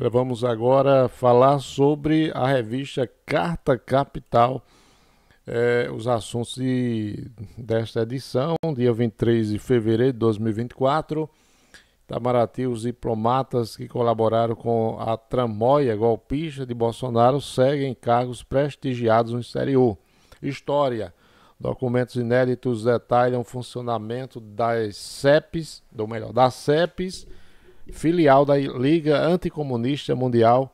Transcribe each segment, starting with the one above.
Olha, vamos agora falar sobre a revista Carta Capital, é, os assuntos de, desta edição, dia 23 de fevereiro de 2024. Itamaraty, os diplomatas que colaboraram com a tramóia golpista de Bolsonaro seguem cargos prestigiados no exterior. História. Documentos inéditos detalham o funcionamento das CEPs, ou melhor, das CEPs, filial da Liga Anticomunista Mundial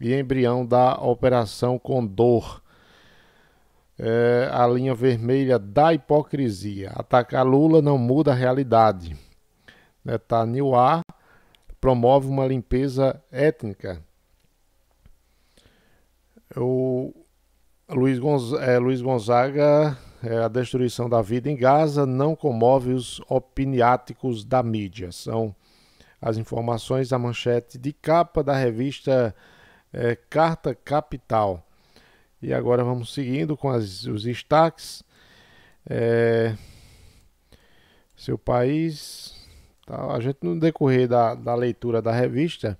e embrião da Operação Condor. É, a linha vermelha da hipocrisia. Atacar Lula não muda a realidade. Netanyahu promove uma limpeza étnica. O Luiz, Gonz, é, Luiz Gonzaga, é, a destruição da vida em Gaza não comove os opiniáticos da mídia. São as informações da manchete de capa da revista é, Carta Capital. E agora vamos seguindo com as, os destaques. É, seu país. Tá, a gente, no decorrer da, da leitura da revista,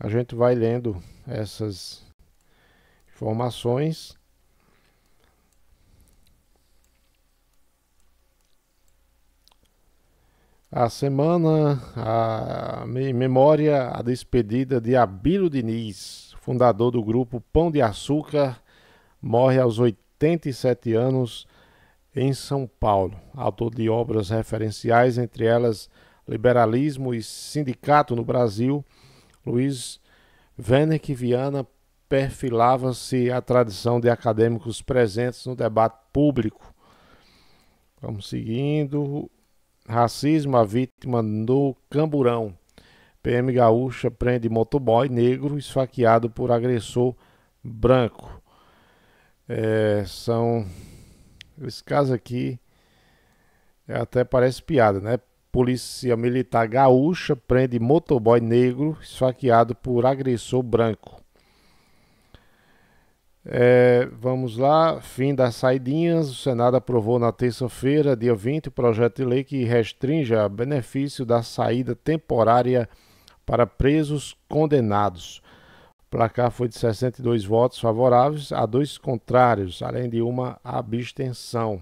a gente vai lendo essas informações A semana, a memória, a despedida de Abílio Diniz, fundador do grupo Pão de Açúcar, morre aos 87 anos em São Paulo. Autor de obras referenciais, entre elas Liberalismo e Sindicato no Brasil, Luiz Werneck Viana perfilava-se a tradição de acadêmicos presentes no debate público. Vamos seguindo. Racismo a vítima no Camburão. PM Gaúcha prende motoboy negro esfaqueado por agressor branco. É, são. Esse caso aqui até parece piada, né? Polícia Militar Gaúcha prende motoboy negro esfaqueado por agressor branco. É, vamos lá, fim das saidinhas. O Senado aprovou na terça-feira, dia 20, o projeto de lei que restringe o benefício da saída temporária para presos condenados. O placar foi de 62 votos favoráveis a dois contrários, além de uma abstenção.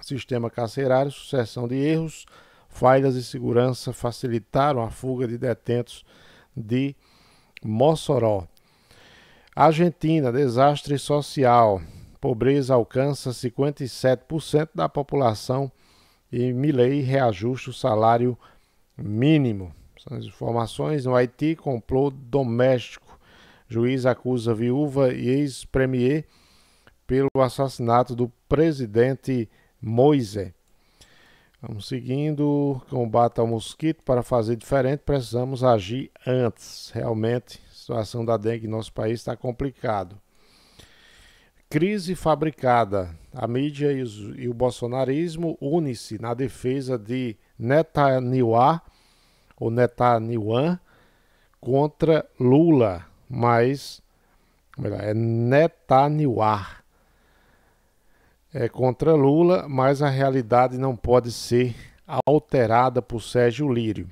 Sistema carcerário, sucessão de erros, falhas de segurança facilitaram a fuga de detentos de Mossoró. Argentina, desastre social. Pobreza alcança 57% da população e Milley reajusta o salário mínimo. São as informações no Haiti, complô doméstico. Juiz acusa viúva e ex-premier pelo assassinato do presidente Moise. Vamos seguindo, combate ao mosquito. Para fazer diferente, precisamos agir antes. Realmente, situação da dengue em nosso país está complicado. Crise fabricada. A mídia e, os, e o bolsonarismo unem-se na defesa de Netanyahu, ou Netanyuan contra Lula, mas melhor, é Netanyahu. É contra Lula, mas a realidade não pode ser alterada por Sérgio Lírio.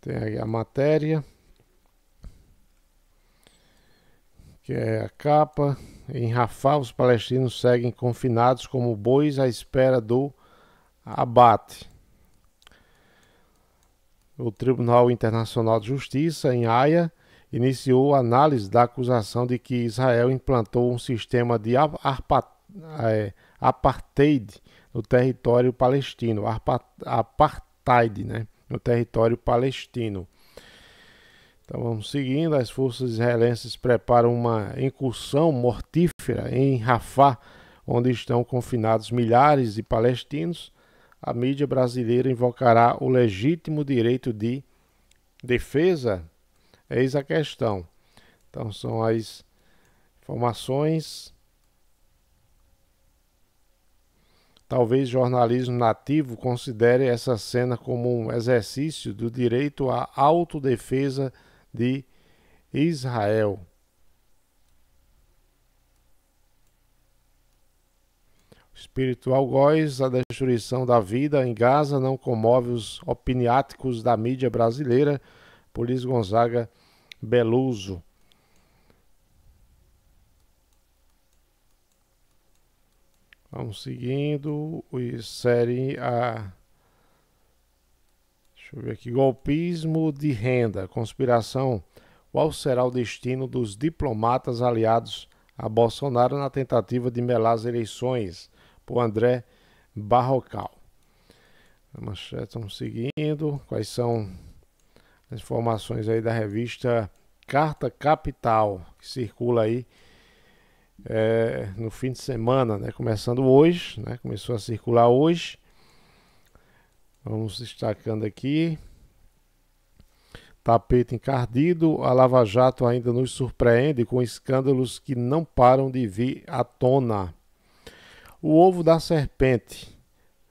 Tem aí a matéria. que é a capa. Em Rafah, os palestinos seguem confinados como bois à espera do abate. O Tribunal Internacional de Justiça, em Haia, iniciou a análise da acusação de que Israel implantou um sistema de eh, apartheid no território palestino, apartheid, né? no território palestino. Então vamos seguindo. As forças israelenses preparam uma incursão mortífera em Rafah, onde estão confinados milhares de palestinos. A mídia brasileira invocará o legítimo direito de defesa? Eis a questão. Então são as informações. Talvez jornalismo nativo considere essa cena como um exercício do direito à autodefesa de Israel. Espiritual espírito algoz destruição da vida em Gaza não comove os opiniáticos da mídia brasileira, Polis Gonzaga Beluso. Vamos seguindo e série A. Deixa eu ver aqui. Golpismo de renda, conspiração. Qual será o destino dos diplomatas aliados a Bolsonaro na tentativa de melar as eleições? Por André Barrocal. estamos seguindo. Quais são as informações aí da revista Carta Capital, que circula aí é, no fim de semana, né? Começando hoje, né? Começou a circular hoje. Vamos destacando aqui. Tapete encardido, a Lava Jato ainda nos surpreende com escândalos que não param de vir à tona. O ovo da serpente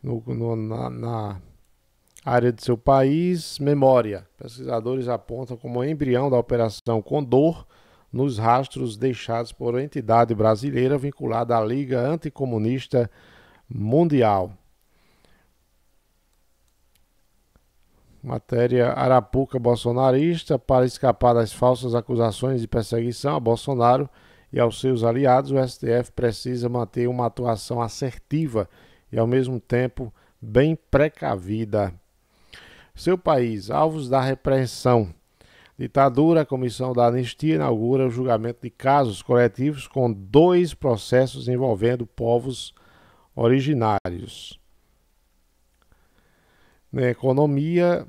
no, no, na, na área de seu país, memória. Pesquisadores apontam como embrião da Operação Condor nos rastros deixados por entidade brasileira vinculada à Liga Anticomunista Mundial. Matéria Arapuca bolsonarista para escapar das falsas acusações de perseguição a Bolsonaro e aos seus aliados, o STF precisa manter uma atuação assertiva e ao mesmo tempo bem precavida. Seu país, alvos da repressão. Ditadura, a Comissão da Anistia inaugura o julgamento de casos coletivos com dois processos envolvendo povos originários. Na economia,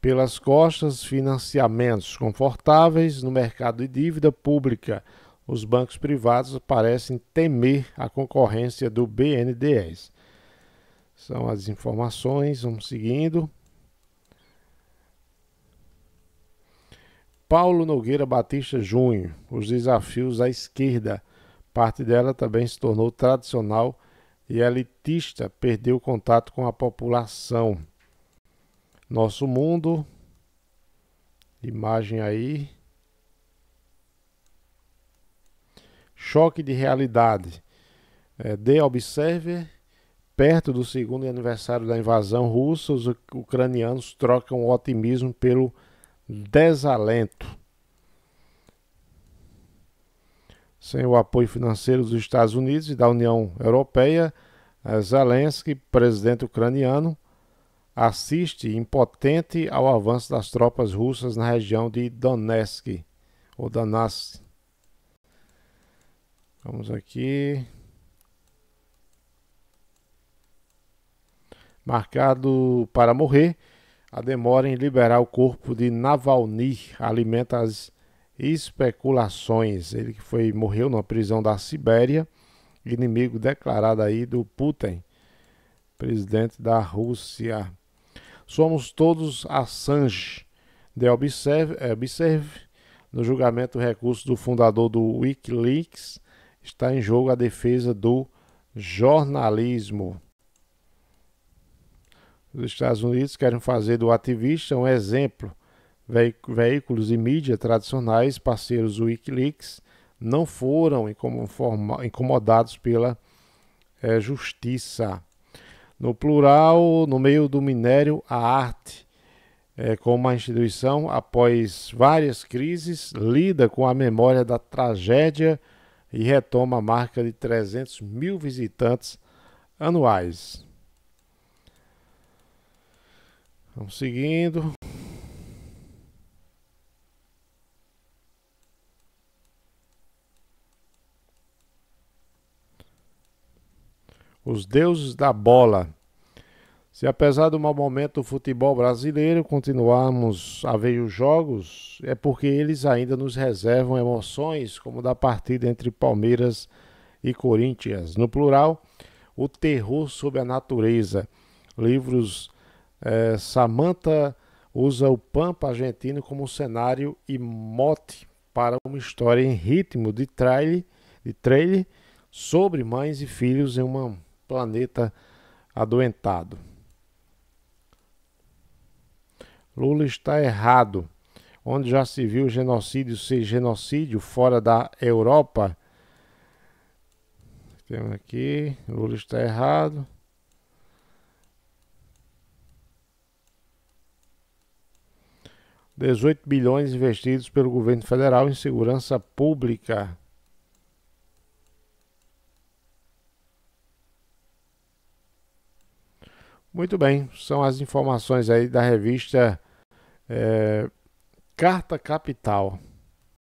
pelas costas financiamentos confortáveis no mercado de dívida pública. Os bancos privados parecem temer a concorrência do BNDES. São as informações, vamos seguindo. Paulo Nogueira Batista Júnior, os desafios à esquerda. Parte dela também se tornou tradicional e elitista, perdeu contato com a população. Nosso mundo. Imagem aí. Choque de realidade. É, The Observer. Perto do segundo aniversário da invasão russa, os ucranianos trocam o otimismo pelo desalento. Sem o apoio financeiro dos Estados Unidos e da União Europeia, é, Zelensky, presidente ucraniano, assiste impotente ao avanço das tropas russas na região de Donetsk ou Donetsk. Vamos aqui. Marcado para morrer, a demora em liberar o corpo de Navalny alimenta as especulações. Ele que foi morreu na prisão da Sibéria, inimigo declarado aí do Putin, presidente da Rússia. Somos todos Assange. De observe, eh, observe no julgamento do recurso do fundador do Wikileaks, está em jogo a defesa do jornalismo. Os Estados Unidos querem fazer do ativista um exemplo. Veículos e mídia tradicionais, parceiros do Wikileaks, não foram incomodados pela é, justiça. No plural, no meio do minério, a arte, é, como a instituição, após várias crises, lida com a memória da tragédia e retoma a marca de 300 mil visitantes anuais. Vamos seguindo. os deuses da bola. Se apesar do mau momento do futebol brasileiro continuarmos a ver os jogos, é porque eles ainda nos reservam emoções, como da partida entre Palmeiras e Corinthians. No plural, o terror sobre a natureza. Livros é, Samantha usa o Pampa argentino como cenário e mote para uma história em ritmo de trailer, de trailer sobre mães e filhos em uma planeta adoentado. Lula está errado. Onde já se viu genocídio ser genocídio fora da Europa? Temos aqui, Lula está errado. Dezoito bilhões investidos pelo governo federal em segurança pública. Muito bem, são as informações aí da revista é, Carta Capital.